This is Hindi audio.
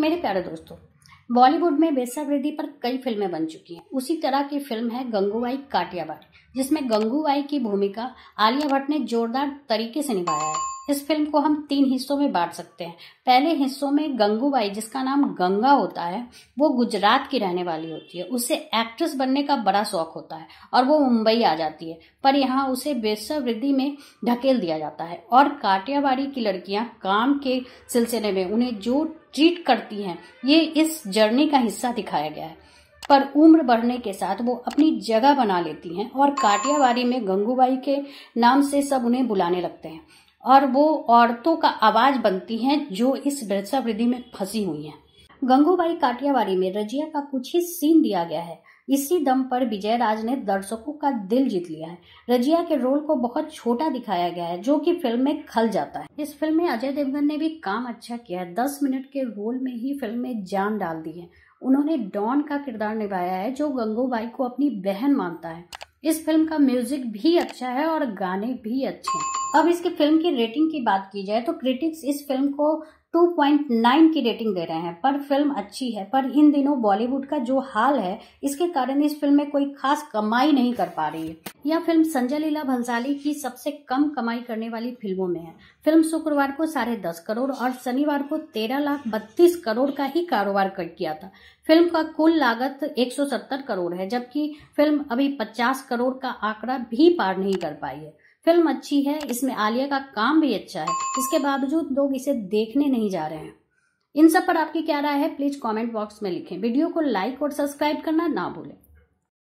मेरे प्यारे दोस्तों बॉलीवुड में बेसा वृद्धि पर कई फिल्में बन चुकी हैं उसी तरह की फिल्म है गंगूबाई काटियाबाई जिसमें गंगूबाई की भूमिका आलिया भट्ट ने जोरदार तरीके से निभाया है इस फिल्म को हम तीन हिस्सों में बांट सकते हैं पहले हिस्सों में गंगूबाई जिसका नाम गंगा होता है वो गुजरात की रहने वाली होती है उसे एक्ट्रेस बनने का बड़ा शौक होता है और वो मुंबई आ जाती है पर यहाँ उसे वृद्धि में ढकेल दिया जाता है और काटियावाड़ी की लड़कियां काम के सिलसिले में उन्हें जो ट्रीट करती हैं ये इस जर्नी का हिस्सा दिखाया गया है पर उम्र बढ़ने के साथ वो अपनी जगह बना लेती हैं और काटियाबाड़ी में गंगूबाई के नाम से सब उन्हें बुलाने लगते हैं और वो औरतों का आवाज बनती हैं जो इस वृद्धावृद्धि में फंसी हुई हैं गंगूबाई काटियावाड़ी में रजिया का कुछ ही सीन दिया गया है इसी दम पर विजय राज ने दर्शकों का दिल जीत लिया है रजिया के रोल को बहुत छोटा दिखाया गया है जो कि फिल्म में खल जाता है इस फिल्म में अजय देवगन ने भी काम अच्छा किया है दस मिनट के रोल में ही फिल्म में जान डाल दी है उन्होंने डॉन का किरदार निभाया है जो गंगूबाई को अपनी बहन मानता है इस फिल्म का म्यूजिक भी अच्छा है और गाने भी अच्छे हैं अब इसके फिल्म की रेटिंग की बात की जाए तो क्रिटिक्स इस फिल्म को 2.9 की रेटिंग दे रहे हैं पर फिल्म अच्छी है पर इन दिनों बॉलीवुड का जो हाल है इसके कारण इस फिल्म में कोई खास कमाई नहीं कर पा रही है यह फिल्म संजय लीला भंसाली की सबसे कम कमाई करने वाली फिल्मों में है फिल्म शुक्रवार को साढ़े दस करोड़ और शनिवार को तेरह लाख बत्तीस करोड़ का ही कारोबार कर किया था फिल्म का कुल लागत 170 करोड़ है जबकि फिल्म अभी 50 करोड़ का आंकड़ा भी पार नहीं कर पाई है फिल्म अच्छी है इसमें आलिया का काम भी अच्छा है इसके बावजूद लोग इसे देखने नहीं जा रहे हैं इन सब पर आपकी क्या राय है प्लीज कमेंट बॉक्स में लिखें वीडियो को लाइक और सब्सक्राइब करना ना भूलें